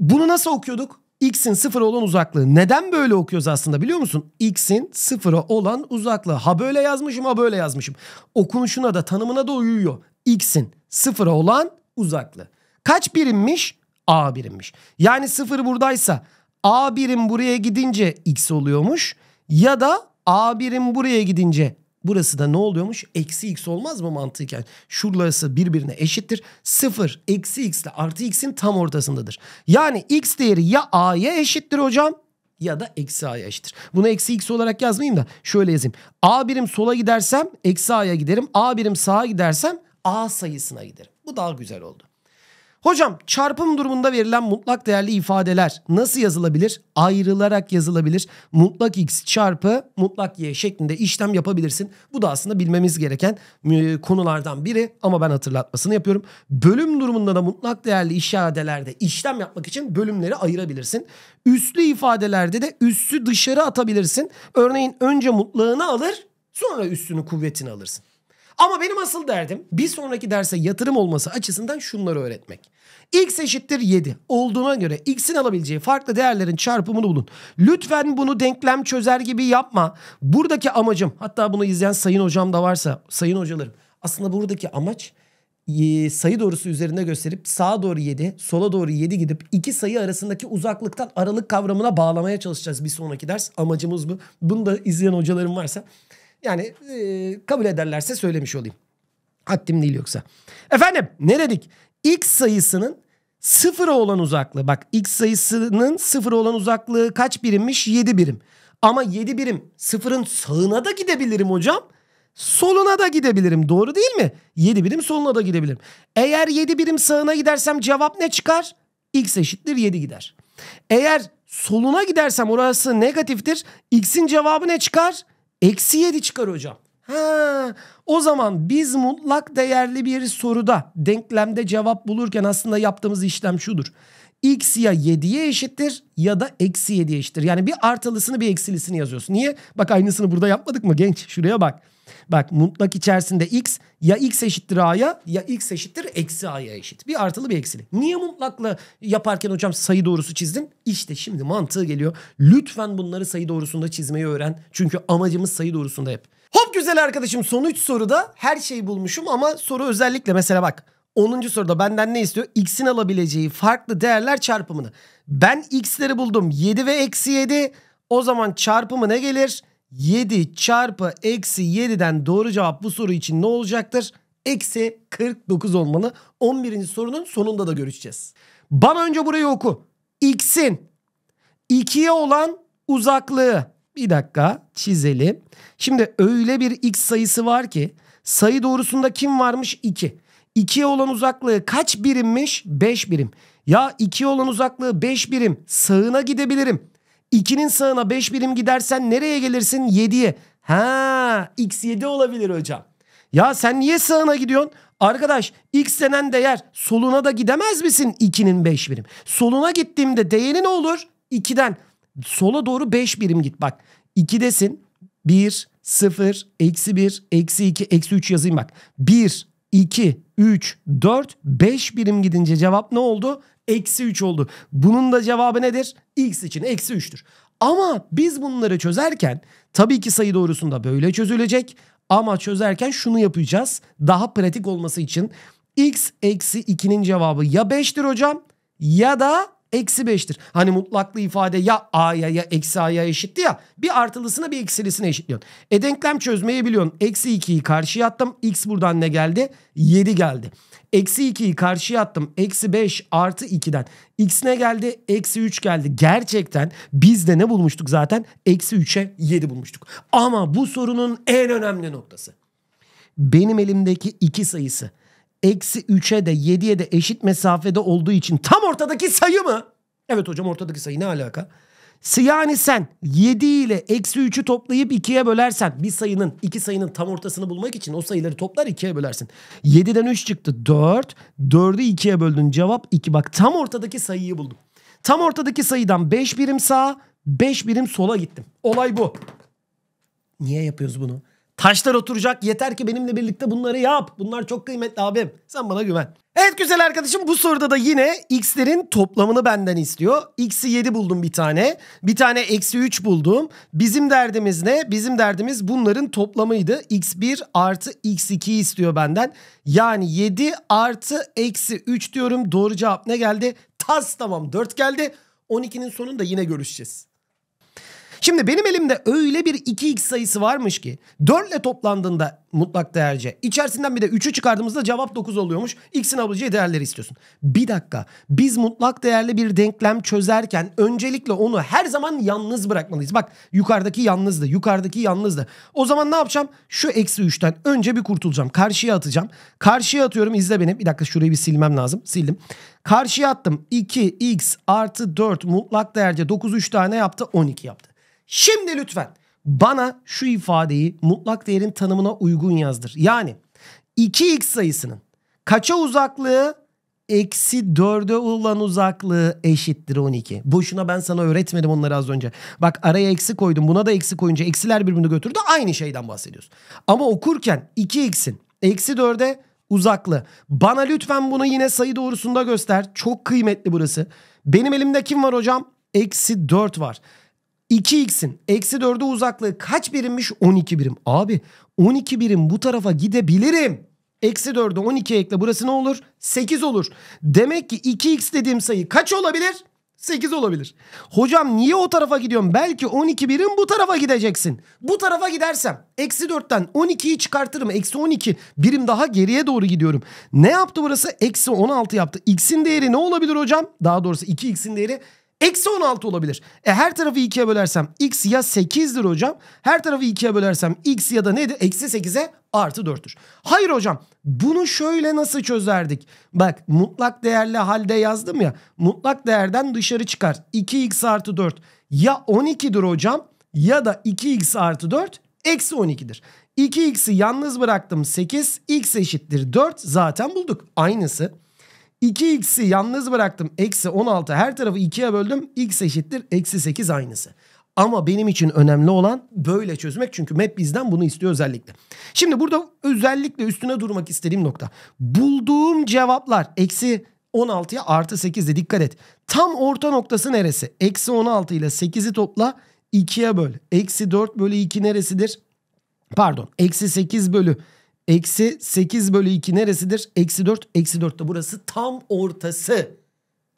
Bunu nasıl okuyorduk? X'in sıfır olan uzaklığı. Neden böyle okuyoruz aslında biliyor musun? X'in sıfıra olan uzaklığı. Ha böyle yazmışım ha böyle yazmışım. Okunuşuna da tanımına da uyuyor. X'in sıfıra olan uzaklığı. Kaç birimmiş? A birimmiş. Yani sıfır buradaysa A birim buraya gidince X oluyormuş. Ya da A1'in buraya gidince burası da ne oluyormuş? Eksi x olmaz mı mantıken? Şurası birbirine eşittir. 0 eksi x ile artı x'in tam ortasındadır. Yani x değeri ya a'ya eşittir hocam ya da eksi a'ya eşittir. Bunu eksi x olarak yazmayayım da şöyle yazayım. a birim sola gidersem eksi a'ya giderim. a birim sağa gidersem a sayısına giderim. Bu daha güzel oldu. Hocam çarpım durumunda verilen mutlak değerli ifadeler nasıl yazılabilir? Ayrılarak yazılabilir. Mutlak x çarpı mutlak y şeklinde işlem yapabilirsin. Bu da aslında bilmemiz gereken e, konulardan biri ama ben hatırlatmasını yapıyorum. Bölüm durumunda da mutlak değerli işadelerde işlem yapmak için bölümleri ayırabilirsin. Üslü ifadelerde de üssü dışarı atabilirsin. Örneğin önce mutlağını alır sonra üstünü kuvvetini alırsın. Ama benim asıl derdim bir sonraki derse yatırım olması açısından şunları öğretmek. X eşittir 7 olduğuna göre X'in alabileceği farklı değerlerin çarpımını bulun. Lütfen bunu denklem çözer gibi yapma. Buradaki amacım hatta bunu izleyen sayın hocam da varsa sayın hocalarım. Aslında buradaki amaç e, sayı doğrusu üzerinde gösterip sağa doğru 7, sola doğru 7 gidip iki sayı arasındaki uzaklıktan aralık kavramına bağlamaya çalışacağız bir sonraki ders. Amacımız bu. Bunu da izleyen hocalarım varsa yani e, kabul ederlerse söylemiş olayım. Haddim değil yoksa. Efendim ne dedik? X sayısının sıfıra olan uzaklığı. Bak x sayısının sıfıra olan uzaklığı kaç birimmiş? 7 birim. Ama 7 birim sıfırın sağına da gidebilirim hocam. Soluna da gidebilirim. Doğru değil mi? 7 birim soluna da gidebilirim. Eğer 7 birim sağına gidersem cevap ne çıkar? x eşittir 7 gider. Eğer soluna gidersem orası negatiftir. x'in cevabı ne çıkar? Eksi 7 çıkar hocam. Ha, o zaman biz mutlak değerli bir soruda denklemde cevap bulurken aslında yaptığımız işlem şudur. X ya 7'ye eşittir ya da eksi 7'ye eşittir. Yani bir artılısını bir eksilisini yazıyorsun. Niye? Bak aynısını burada yapmadık mı genç? Şuraya bak. Bak mutlak içerisinde x ya x eşittir a'ya ya x eşittir eksi a'ya eşit. Bir artılı bir eksili. Niye mutlakla yaparken hocam sayı doğrusu çizdin? İşte şimdi mantığı geliyor. Lütfen bunları sayı doğrusunda çizmeyi öğren. Çünkü amacımız sayı doğrusunda hep. Hop güzel arkadaşım son 3 soruda her şeyi bulmuşum ama soru özellikle mesela bak 10. soruda benden ne istiyor? X'in alabileceği farklı değerler çarpımını. Ben x'leri buldum 7 ve eksi 7 o zaman çarpımı ne gelir? 7 çarpı eksi 7'den doğru cevap bu soru için ne olacaktır? Eksi 49 olmalı. 11. sorunun sonunda da görüşeceğiz. Bana önce burayı oku. X'in 2'ye olan uzaklığı. Bir dakika çizelim. Şimdi öyle bir x sayısı var ki sayı doğrusunda kim varmış? 2. 2'ye olan uzaklığı kaç birimmiş? 5 birim. Ya 2'ye olan uzaklığı 5 birim. Sağına gidebilirim. 2'nin sağına 5 birim gidersen nereye gelirsin? 7'ye. Ha x7 olabilir hocam. Ya sen niye sağına gidiyorsun? Arkadaş x denen değer soluna da gidemez misin 2'nin 5 birim? Soluna gittiğimde değeri ne olur? 2'den sola doğru 5 birim git bak. 2 desin. 1, 0, eksi 1, eksi 2, eksi 3 yazayım bak. 1, 2, 3, 4, 5 birim gidince cevap ne oldu? eksi 3 oldu. Bunun da cevabı nedir? X için eksi 3'tür. Ama biz bunları çözerken tabii ki sayı doğrusunda böyle çözülecek. Ama çözerken şunu yapacağız. Daha pratik olması için x eksi 2'nin cevabı ya 5'tir hocam ya da eksi 5'tir. Hani mutlaklı ifade ya a'ya ya eksi a'ya eşitti ya. Bir artılısına bir eksilisine eşitliyorsun. E denklem çözmeyi biliyorsun. Eksi 2'yi karşıya attım. X buradan ne geldi? 7 geldi. Eksi 2'yi karşıya attım. Eksi 5 artı 2'den. X ne geldi? Eksi 3 geldi. Gerçekten biz de ne bulmuştuk zaten? Eksi 3'e 7 bulmuştuk. Ama bu sorunun en önemli noktası. Benim elimdeki iki sayısı eksi 3'e de 7'ye de eşit mesafede olduğu için tam ortadaki sayı mı? Evet hocam ortadaki sayı ne alaka? Yani sen 7 ile eksi 3'ü toplayıp 2'ye bölersen bir sayının iki sayının tam ortasını bulmak için o sayıları toplar 2'ye bölersin. 7'den 3 çıktı 4. 4'ü 2'ye böldün cevap 2. Bak tam ortadaki sayıyı buldum. Tam ortadaki sayıdan 5 birim sağa 5 birim sola gittim. Olay bu. Niye yapıyoruz bunu? Taşlar oturacak. Yeter ki benimle birlikte bunları yap. Bunlar çok kıymetli abim. Sen bana güven. Evet güzel arkadaşım bu soruda da yine x'lerin toplamını benden istiyor. X'i 7 buldum bir tane. Bir tane eksi 3 buldum. Bizim derdimiz ne? Bizim derdimiz bunların toplamıydı. x1 artı x2 istiyor benden. Yani 7 artı eksi 3 diyorum. Doğru cevap ne geldi? Tas tamam 4 geldi. 12'nin sonunda yine görüşeceğiz. Şimdi benim elimde öyle bir 2x sayısı varmış ki 4 ile toplandığında mutlak değerce içerisinden bir de 3'ü çıkardığımızda cevap 9 oluyormuş. X'in alabileceği değerleri istiyorsun. Bir dakika biz mutlak değerli bir denklem çözerken öncelikle onu her zaman yalnız bırakmalıyız. Bak yukarıdaki yalnızdı yukarıdaki yalnızdı. O zaman ne yapacağım? Şu eksi 3'ten önce bir kurtulacağım. Karşıya atacağım. Karşıya atıyorum izle beni. Bir dakika şurayı bir silmem lazım. Sildim. Karşıya attım. 2x artı 4 mutlak değerce 9 3 tane yaptı 12 yaptı. Şimdi lütfen bana şu ifadeyi mutlak değerin tanımına uygun yazdır. Yani 2x sayısının kaça uzaklığı? Eksi 4'e olan uzaklığı eşittir 12. Boşuna ben sana öğretmedim onları az önce. Bak araya eksi koydum buna da eksi koyunca eksiler birbirini götürdü. Aynı şeyden bahsediyoruz. Ama okurken 2x'in eksi 4'e uzaklığı. Bana lütfen bunu yine sayı doğrusunda göster. Çok kıymetli burası. Benim elimde kim var hocam? Eksi 4 var. 2x'in eksi 4'e uzaklığı kaç birimmiş? 12 birim. Abi 12 birim bu tarafa gidebilirim. Eksi 4'e 12 ekle burası ne olur? 8 olur. Demek ki 2x dediğim sayı kaç olabilir? 8 olabilir. Hocam niye o tarafa gidiyorum? Belki 12 birim bu tarafa gideceksin. Bu tarafa gidersem eksi 4'ten 12'yi çıkartırım. Eksi 12 birim daha geriye doğru gidiyorum. Ne yaptı burası? Eksi 16 yaptı. X'in değeri ne olabilir hocam? Daha doğrusu 2x'in değeri Eksi 16 olabilir. E her tarafı 2'ye bölersem x ya 8'dir hocam. Her tarafı 2'ye bölersem x ya da nedir? Eksi 8'e artı 4'tür. Hayır hocam bunu şöyle nasıl çözerdik? Bak mutlak değerli halde yazdım ya. Mutlak değerden dışarı çıkar. 2x artı 4 ya 12'dir hocam ya da 2x artı 4 eksi 12'dir. 2x'i yalnız bıraktım 8 x eşittir 4 zaten bulduk. Aynısı. 2x'i yalnız bıraktım. Eksi 16 her tarafı 2'ye böldüm. x eşittir. Eksi 8 aynısı. Ama benim için önemli olan böyle çözmek. Çünkü map bizden bunu istiyor özellikle. Şimdi burada özellikle üstüne durmak istediğim nokta. Bulduğum cevaplar eksi 16'ya artı 8'de dikkat et. Tam orta noktası neresi? Eksi 16 ile 8'i topla 2'ye böl. Eksi 4 bölü 2 neresidir? Pardon eksi 8 bölü Eksi 8 bölü 2 neresidir? Eksi 4. Eksi 4 de burası tam ortası.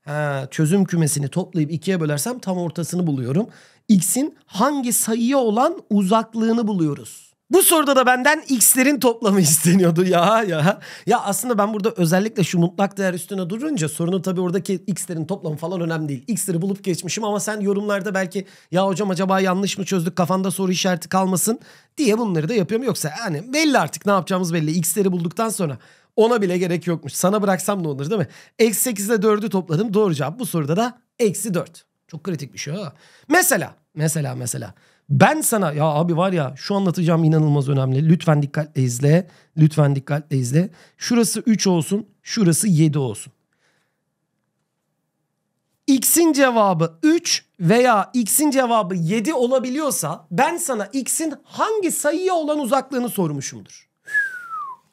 Ha, çözüm kümesini toplayıp ikiye bölersem tam ortasını buluyorum. X'in hangi sayıya olan uzaklığını buluyoruz. Bu soruda da benden x'lerin toplamı isteniyordu ya ya. Ya aslında ben burada özellikle şu mutlak değer üstüne durunca sorunun tabii oradaki x'lerin toplamı falan önemli değil. X'leri bulup geçmişim ama sen yorumlarda belki ya hocam acaba yanlış mı çözdük kafanda soru işareti kalmasın diye bunları da yapıyorum. Yoksa yani belli artık ne yapacağımız belli. X'leri bulduktan sonra ona bile gerek yokmuş. Sana bıraksam ne olur değil mi? Eksi 8 ile 4'ü topladım. Doğru cevap bu soruda da eksi 4. Çok kritik bir şey ha. Mesela, mesela, mesela. Ben sana ya abi var ya şu anlatacağım inanılmaz önemli. Lütfen dikkatle izle. Lütfen dikkatle izle. Şurası 3 olsun. Şurası 7 olsun. X'in cevabı 3 veya X'in cevabı 7 olabiliyorsa ben sana X'in hangi sayıya olan uzaklığını sormuşumdur.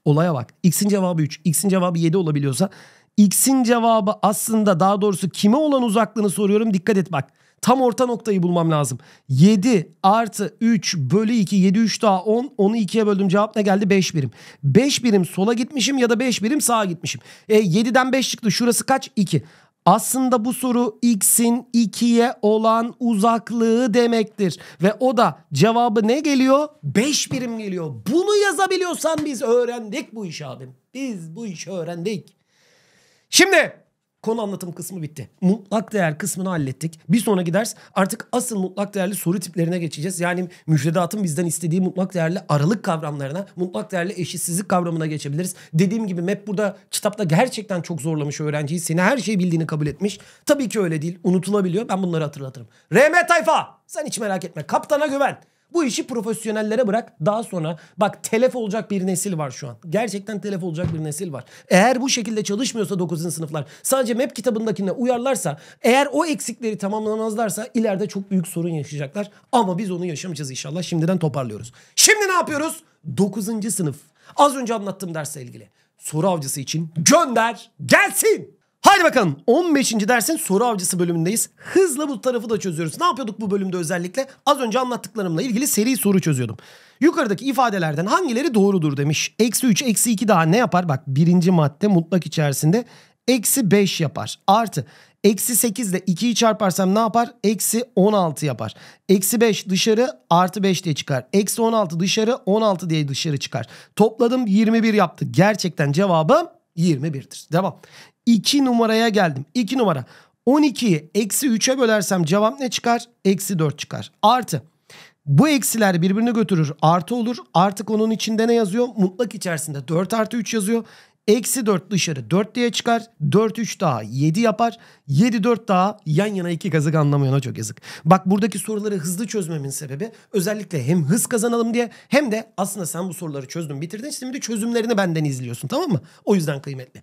Olaya bak. X'in cevabı 3, X'in cevabı 7 olabiliyorsa X'in cevabı aslında daha doğrusu kime olan uzaklığını soruyorum. Dikkat et bak. Tam orta noktayı bulmam lazım. 7 artı 3 bölü 2. 7 3 daha 10. Onu 2'ye böldüm. Cevap ne geldi? 5 birim. 5 birim sola gitmişim ya da 5 birim sağa gitmişim. E, 7'den 5 çıktı. Şurası kaç? 2. Aslında bu soru x'in 2'ye olan uzaklığı demektir. Ve o da cevabı ne geliyor? 5 birim geliyor. Bunu yazabiliyorsan biz öğrendik bu iş abim. Biz bu işi öğrendik. Şimdi Konu anlatım kısmı bitti. Mutlak değer kısmını hallettik. Bir sonraki ders artık asıl mutlak değerli soru tiplerine geçeceğiz. Yani müfredatın bizden istediği mutlak değerli aralık kavramlarına, mutlak değerli eşitsizlik kavramına geçebiliriz. Dediğim gibi MEP burada kitapta gerçekten çok zorlamış öğrenciyi. Seni her şeyi bildiğini kabul etmiş. Tabii ki öyle değil. Unutulabiliyor. Ben bunları hatırlatırım. RM Tayfa! Sen hiç merak etme. Kaptana güven. Bu işi profesyonellere bırak. Daha sonra bak telef olacak bir nesil var şu an. Gerçekten telef olacak bir nesil var. Eğer bu şekilde çalışmıyorsa 9. sınıflar sadece MEP kitabındakine uyarlarsa eğer o eksikleri tamamlamazlarsa ileride çok büyük sorun yaşayacaklar. Ama biz onu yaşamayacağız inşallah. Şimdiden toparlıyoruz. Şimdi ne yapıyoruz? 9. sınıf. Az önce anlattığım dersle ilgili. Soru avcısı için gönder gelsin. Haydi bakalım 15. dersin soru avcısı bölümündeyiz. Hızla bu tarafı da çözüyoruz. Ne yapıyorduk bu bölümde özellikle? Az önce anlattıklarımla ilgili seri soru çözüyordum. Yukarıdaki ifadelerden hangileri doğrudur demiş. Eksi 3, eksi 2 daha ne yapar? Bak birinci madde mutlak içerisinde eksi 5 yapar. Artı eksi 8 ile 2'yi çarparsam ne yapar? Eksi 16 yapar. Eksi 5 dışarı artı 5 diye çıkar. Eksi 16 dışarı 16 diye dışarı çıkar. Topladım 21 yaptı. Gerçekten cevabım 21'dir. Devam. 2 numaraya geldim. 2 numara. 12'yi eksi 3'e bölersem cevap ne çıkar? Eksi 4 çıkar. Artı. Bu eksiler birbirini götürür. Artı olur. Artık onun içinde ne yazıyor? Mutlak içerisinde 4 artı 3 yazıyor. Eksi 4 dışarı 4 diye çıkar. 4 3 daha 7 yapar. 7 4 daha yan yana iki kazık anlamayana çok yazık. Bak buradaki soruları hızlı çözmemin sebebi özellikle hem hız kazanalım diye hem de aslında sen bu soruları çözdün bitirdin. Şimdi çözümlerini benden izliyorsun tamam mı? O yüzden kıymetli.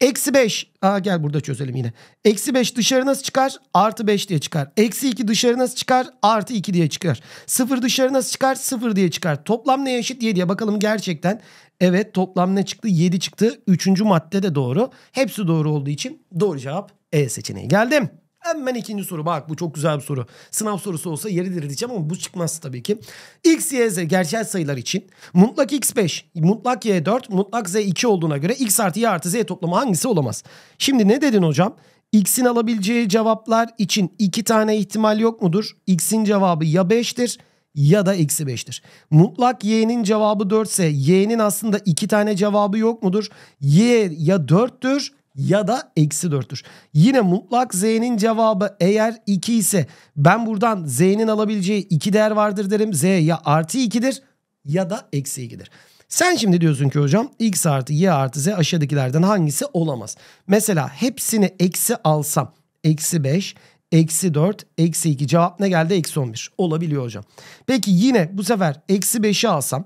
Eksi 5. Aa gel burada çözelim yine. Eksi 5 dışarı nasıl çıkar? Artı 5 diye çıkar. Eksi 2 dışarı nasıl çıkar? Artı 2 diye çıkar. 0 dışarı nasıl çıkar? 0 diye çıkar. Toplam neye eşit? 7'ye bakalım gerçekten. Evet toplam ne çıktı? 7 çıktı. Üçüncü madde de doğru. Hepsi doğru olduğu için doğru cevap E seçeneği. Geldim. Hemen ikinci soru. Bak bu çok güzel bir soru. Sınav sorusu olsa yeridir diyeceğim ama bu çıkmaz tabii ki. X, Y, Z gerçel sayılar için mutlak X 5, mutlak Y 4, mutlak Z 2 olduğuna göre X artı Y artı Z toplamı hangisi olamaz? Şimdi ne dedin hocam? X'in alabileceği cevaplar için iki tane ihtimal yok mudur? X'in cevabı ya 5'tir ya da eksi 5'tir. Mutlak y'nin cevabı 4 ise y'nin aslında iki tane cevabı yok mudur? y ya 4'tür ya da eksi 4'tür. Yine mutlak z'nin cevabı eğer 2 ise ben buradan z'nin alabileceği 2 değer vardır derim. Z ya artı 2'dir ya da eksi 2'dir. Sen şimdi diyorsun ki hocam x artı y artı z aşağıdakilerden hangisi olamaz? Mesela hepsini eksi alsam eksi 5, eksi 4, eksi 2 cevap ne geldi? Eksi 11 olabiliyor hocam. Peki yine bu sefer eksi 5'i alsam,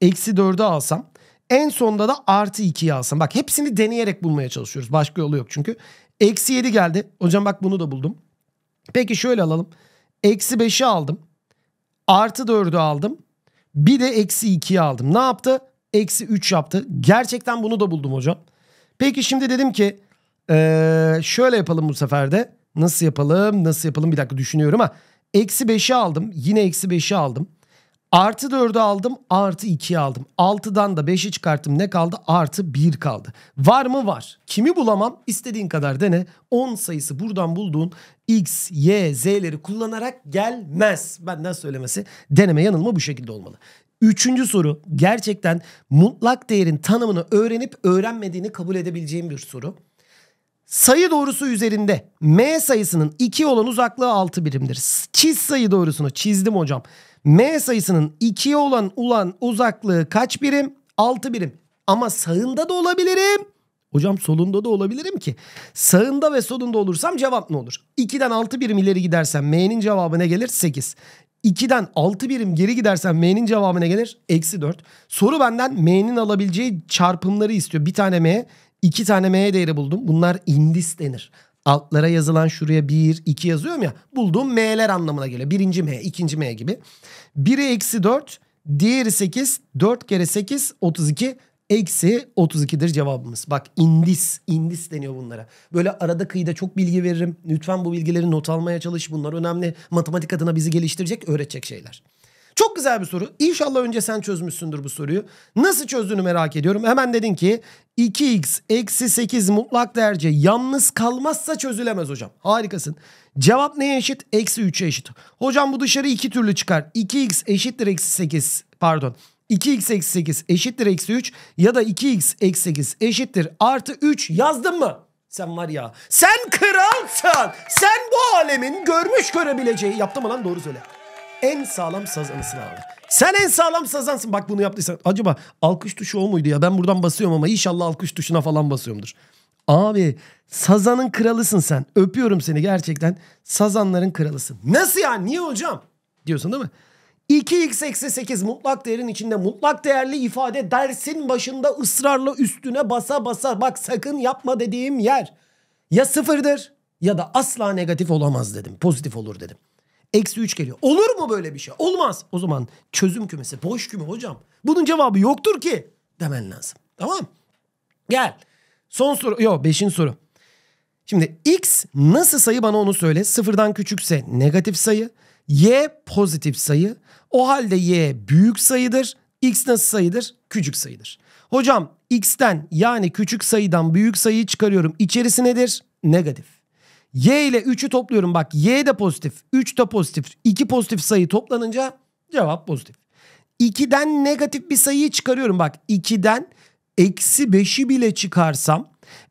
eksi 4'ü alsam en sonda da artı 2'yi alsın. Bak hepsini deneyerek bulmaya çalışıyoruz. Başka yolu yok çünkü. Eksi 7 geldi. Hocam bak bunu da buldum. Peki şöyle alalım. Eksi 5'i aldım. Artı 4'ü aldım. Bir de eksi 2'yi aldım. Ne yaptı? Eksi 3 yaptı. Gerçekten bunu da buldum hocam. Peki şimdi dedim ki ee, şöyle yapalım bu sefer de. Nasıl yapalım? Nasıl yapalım? Bir dakika düşünüyorum ha. Eksi 5'i aldım. Yine eksi 5'i aldım. Artı 4'ü aldım. Artı 2'yi aldım. 6'dan da 5'i çıkarttım. Ne kaldı? Artı 1 kaldı. Var mı? Var. Kimi bulamam? İstediğin kadar dene. 10 sayısı buradan bulduğun X, Y, Z'leri kullanarak gelmez. Benden söylemesi. Deneme yanılma bu şekilde olmalı. Üçüncü soru gerçekten mutlak değerin tanımını öğrenip öğrenmediğini kabul edebileceğim bir soru. Sayı doğrusu üzerinde M sayısının 2 olan uzaklığı 6 birimdir. Çiz sayı doğrusunu çizdim hocam. M sayısının 2'ye olan ulan uzaklığı kaç birim? 6 birim. Ama sağında da olabilirim. Hocam solunda da olabilirim ki. Sağında ve solunda olursam cevap ne olur? 2'den 6 birim ileri gidersem M'nin cevabı ne gelir? 8. 2'den 6 birim geri gidersen M'nin cevabı ne gelir? Eksi 4. Soru benden M'nin alabileceği çarpımları istiyor. Bir tane M, İki tane M değeri buldum. Bunlar indis denir. Altlara yazılan şuraya 1, 2 yazıyorum ya. Bulduğum M'ler anlamına geliyor. Birinci M, ikinci M gibi. Biri eksi 4, diğeri 8. 4 kere 8, 32. Eksi 32'dir cevabımız. Bak indis, indis deniyor bunlara. Böyle arada kıyıda çok bilgi veririm. Lütfen bu bilgileri not almaya çalış. Bunlar önemli. Matematik adına bizi geliştirecek, öğretecek şeyler. Çok güzel bir soru. İnşallah önce sen çözmüşsündür bu soruyu. Nasıl çözdüğünü merak ediyorum. Hemen dedin ki 2x eksi 8 mutlak derece yalnız kalmazsa çözülemez hocam. Harikasın. Cevap neye eşit? Eksi 3'e eşit. Hocam bu dışarı iki türlü çıkar. 2x eşittir eksi 8 pardon. 2x eksi 8 eşittir eksi 3 ya da 2x eksi 8 eşittir artı 3 yazdın mı? Sen var ya sen kralsan sen bu alemin görmüş görebileceği yaptım lan doğru söyle en sağlam sazanısını aldı. Sen en sağlam sazansın. Bak bunu yaptıysan. Acaba alkış tuşu o muydu ya? Ben buradan basıyorum ama inşallah alkış tuşuna falan basıyorumdur. Abi sazanın kralısın sen. Öpüyorum seni gerçekten. Sazanların kralısın. Nasıl ya? Niye hocam? Diyorsun değil mi? 2x eksi 8 mutlak değerin içinde mutlak değerli ifade dersin başında ısrarla üstüne basa basa bak sakın yapma dediğim yer. Ya sıfırdır ya da asla negatif olamaz dedim. Pozitif olur dedim. Eksi 3 geliyor. Olur mu böyle bir şey? Olmaz. O zaman çözüm kümesi boş küme hocam. Bunun cevabı yoktur ki demen lazım. Tamam Gel. Son soru. Yok 5. soru. Şimdi x nasıl sayı bana onu söyle. Sıfırdan küçükse negatif sayı. Y pozitif sayı. O halde y büyük sayıdır. X nasıl sayıdır? Küçük sayıdır. Hocam x'ten yani küçük sayıdan büyük sayıyı çıkarıyorum. İçerisi nedir? Negatif. Y ile 3'ü topluyorum bak Y de pozitif 3 de pozitif 2 pozitif sayı toplanınca cevap pozitif. 2'den negatif bir sayıyı çıkarıyorum bak 2'den eksi 5'i bile çıkarsam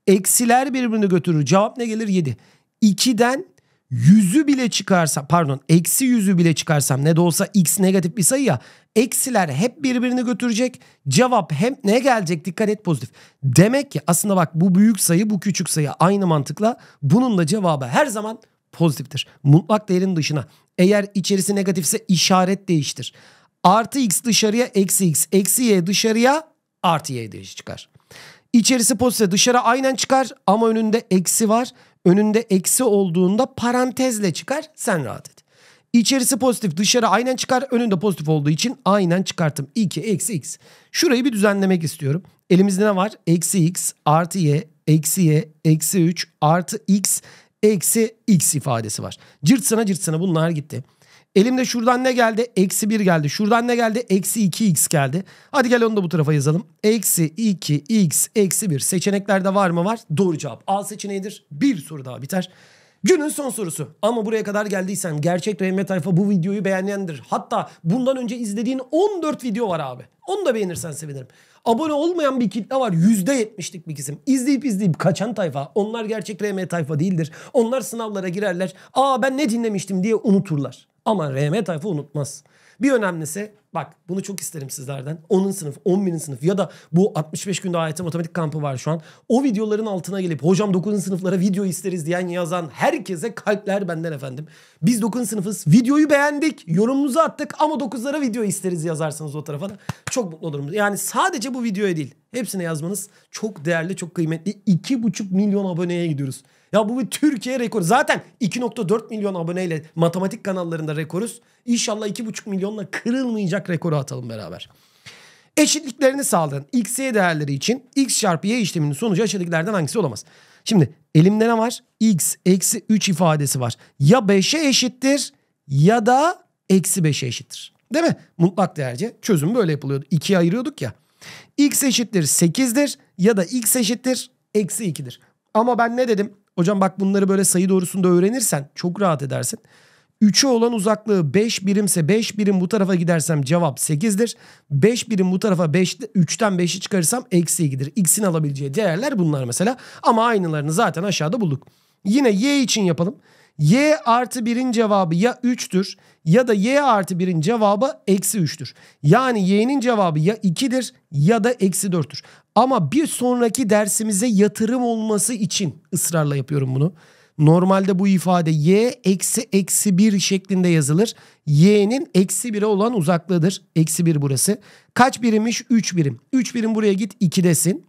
eksiler birbirini götürür cevap ne gelir 7. 2'den yüzü bile çıkarsa pardon eksi yüzü bile çıkarsam ne de olsa x negatif bir sayı ya eksiler hep birbirini götürecek cevap hem ne gelecek dikkat et pozitif demek ki aslında bak bu büyük sayı bu küçük sayı aynı mantıkla bunun da cevabı her zaman pozitiftir mutlak değerin dışına eğer içerisi negatifse işaret değiştir artı x dışarıya eksi x eksi y dışarıya artı y değişi çıkar İçerisi pozitif dışarı aynen çıkar ama önünde eksi var Önünde eksi olduğunda parantezle çıkar sen rahat et. İçerisi pozitif dışarı aynen çıkar. Önünde pozitif olduğu için aynen çıkarttım. 2 eksi x. Şurayı bir düzenlemek istiyorum. Elimizde ne var? Eksi x artı y eksi y eksi 3 artı x eksi x ifadesi var. Cırt sana, cırt sana bunlar gitti. Elimde şuradan ne geldi? Eksi 1 geldi. Şuradan ne geldi? Eksi 2x geldi. Hadi gel onu da bu tarafa yazalım. Eksi 2x eksi 1. Seçeneklerde var mı? Var. Doğru cevap. A seçeneğidir. Bir soru daha biter. Günün son sorusu. Ama buraya kadar geldiysen gerçek RM tayfa bu videoyu beğenendir. Hatta bundan önce izlediğin 14 video var abi. Onu da beğenirsen sevinirim. Abone olmayan bir kitle var. %70'lik bir kesim. İzleyip izleyip kaçan tayfa. Onlar gerçek RM tayfa değildir. Onlar sınavlara girerler. Aa ben ne dinlemiştim diye unuturlar. Ama RM tayfa unutmaz. Bir önemlisi bak bunu çok isterim sizlerden. 10. sınıf, 11. sınıf ya da bu 65 günde AYT matematik kampı var şu an. O videoların altına gelip hocam 9. sınıflara video isteriz diyen yazan herkese kalpler benden efendim. Biz 9. sınıfız. Videoyu beğendik. Yorumunuzu attık ama 9'lara video isteriz yazarsanız o tarafa da çok mutlu olurum. Yani sadece bu videoya değil. Hepsine yazmanız çok değerli, çok kıymetli. 2,5 milyon aboneye gidiyoruz. Ya bu bir Türkiye rekoru. Zaten 2.4 milyon aboneyle matematik kanallarında rekoruz. İnşallah 2.5 milyonla kırılmayacak rekoru atalım beraber. Eşitliklerini sağladın. x, y değerleri için x çarpı y işleminin sonucu eşitliklerden hangisi olamaz? Şimdi elimde ne var? x eksi 3 ifadesi var. Ya 5'e eşittir ya da eksi 5'e eşittir. Değil mi? Mutlak değerce çözüm böyle yapılıyordu. 2'ye ayırıyorduk ya. x eşittir 8'dir ya da x eşittir eksi 2'dir. Ama ben ne dedim? Hocam bak bunları böyle sayı doğrusunda öğrenirsen çok rahat edersin. 3'e olan uzaklığı 5 birimse 5 birim bu tarafa gidersem cevap 8'dir. 5 birim bu tarafa 5, 3'ten 5'i çıkarırsam eksi 2'dir. X'in alabileceği değerler bunlar mesela. Ama aynılarını zaten aşağıda bulduk. Yine Y için yapalım. Y artı 1'in cevabı ya 3'tür ya da y artı 1'in cevabı eksi 3'tür. Yani y'nin cevabı ya 2'dir ya da eksi 4'tür. Ama bir sonraki dersimize yatırım olması için ısrarla yapıyorum bunu. Normalde bu ifade y eksi eksi 1 şeklinde yazılır. y'nin eksi 1'e olan uzaklığıdır. Eksi 1 burası. Kaç birimmiş? 3 birim. 3 birim buraya git 2 desin.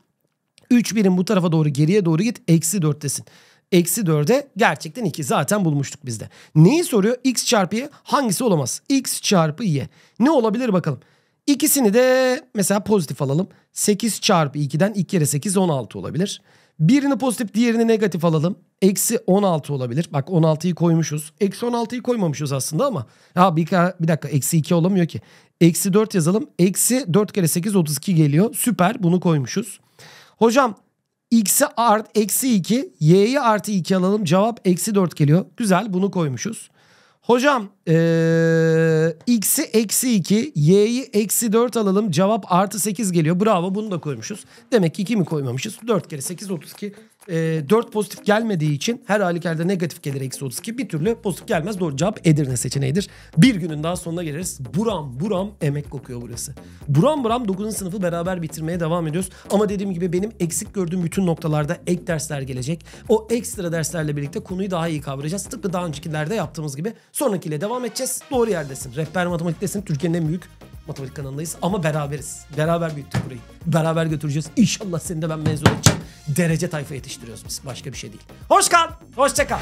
3 birim bu tarafa doğru geriye doğru git eksi 4 desin. Eksi 4'e gerçekten 2. Zaten bulmuştuk bizde. Neyi soruyor? X çarpı Y hangisi olamaz? X çarpı Y. Ne olabilir bakalım. İkisini de mesela pozitif alalım. 8 çarpı 2'den 2 kere 8 16 olabilir. Birini pozitif diğerini negatif alalım. Eksi 16 olabilir. Bak 16'yı koymuşuz. Eksi 16'yı koymamışız aslında ama. Ha bir, bir dakika eksi 2 olamıyor ki. Eksi 4 yazalım. Eksi 4 kere 8 32 geliyor. Süper bunu koymuşuz. Hocam X'i art, eksi 2. Y'yi artı 2 alalım. Cevap eksi 4 geliyor. Güzel bunu koymuşuz. Hocam ee, x'i eksi 2, y'yi eksi 4 alalım. Cevap artı 8 geliyor. Bravo bunu da koymuşuz. Demek ki 2 mi koymamışız? 4 kere 8 32 e, ee, 4 pozitif gelmediği için her halükarda negatif gelir eksi 32. Bir türlü pozitif gelmez. Doğru cevap Edirne seçeneğidir. Bir günün daha sonuna geliriz. Buram buram emek kokuyor burası. Buram buram 9. sınıfı beraber bitirmeye devam ediyoruz. Ama dediğim gibi benim eksik gördüğüm bütün noktalarda ek dersler gelecek. O ekstra derslerle birlikte konuyu daha iyi kavrayacağız. Tıpkı daha öncekilerde yaptığımız gibi sonrakiyle devam edeceğiz. Doğru yerdesin. Rehber matematiktesin. Türkiye'nin en büyük Matematik kanalındayız ama beraberiz. Beraber büyüttük burayı. Beraber götüreceğiz. İnşallah seni de ben mezun edeceğim. Derece tayfa yetiştiriyoruz biz. Başka bir şey değil. Hoş kal. Hoşça kal.